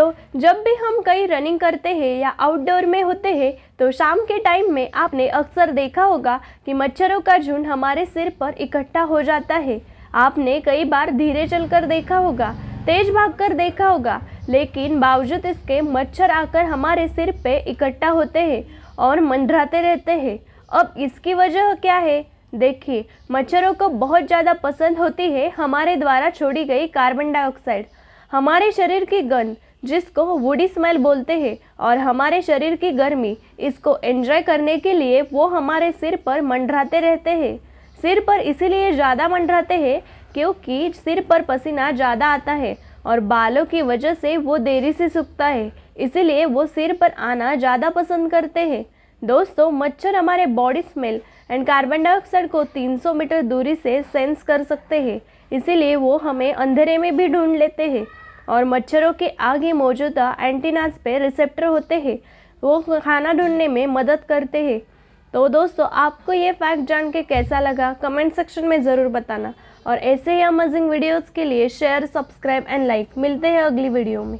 दोस्तों जब भी हम कहीं रनिंग करते हैं या आउटडोर में होते हैं तो शाम के टाइम में आपने अक्सर देखा होगा कि मच्छरों का झुंड हमारे सिर पर इकट्ठा हो जाता है आपने कई बार धीरे चलकर देखा होगा तेज भागकर देखा होगा लेकिन बावजूद इसके मच्छर आकर हमारे सिर पे इकट्ठा होते हैं और मंडराते रहते हैं अब इसकी वजह क्या है देखिए मच्छरों को बहुत ज़्यादा पसंद होती है हमारे द्वारा छोड़ी गई कार्बन डाइऑक्साइड हमारे शरीर की गंध जिसको वुडी स्मेल बोलते हैं और हमारे शरीर की गर्मी इसको एंजॉय करने के लिए वो हमारे सिर पर मंडराते रहते हैं सिर पर इसीलिए ज़्यादा मंडराते हैं क्योंकि सिर पर पसीना ज़्यादा आता है और बालों की वजह से वो देरी से सूखता है इसीलिए वो सिर पर आना ज़्यादा पसंद करते हैं दोस्तों मच्छर हमारे body smell and carbon dioxide को 300 मीटर दूरी से सेंस कर सकते हैं इसीलिए वो हमें अंधेरे में भी ढूंढ लेते हैं और मच्छरों के आगे मौजूदा एंटीनाज पे रिसेप्टर होते हैं वो खाना ढूंढने में मदद करते हैं तो दोस्तों आपको ये फैक्ट जान के कैसा लगा कमेंट सेक्शन में ज़रूर बताना और ऐसे ही अमेजिंग वीडियोज़ के लिए शेयर सब्सक्राइब एंड लाइक मिलते हैं अगली वीडियो में